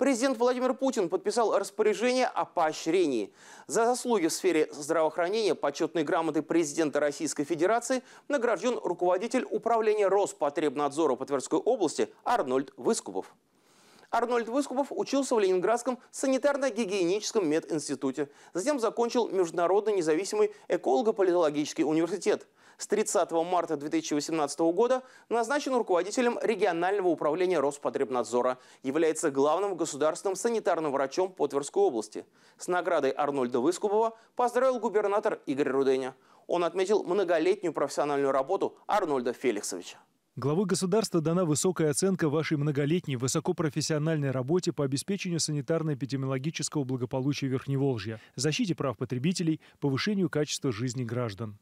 президент Владимир Путин подписал распоряжение о поощрении. За заслуги в сфере здравоохранения почетной грамоты президента Российской Федерации награжден руководитель управления Роспотребнадзора по Тверской области Арнольд Выскубов. Арнольд Выскупов учился в Ленинградском санитарно-гигиеническом мединституте. Затем закончил Международный независимый эколого-политологический университет. С 30 марта 2018 года назначен руководителем регионального управления Роспотребнадзора. Является главным государственным санитарным врачом по Тверской области. С наградой Арнольда Выскупова поздравил губернатор Игорь Руденя. Он отметил многолетнюю профессиональную работу Арнольда Феликсовича. Главой государства дана высокая оценка вашей многолетней высокопрофессиональной работе по обеспечению санитарно-эпидемиологического благополучия Верхневолжья, защите прав потребителей, повышению качества жизни граждан.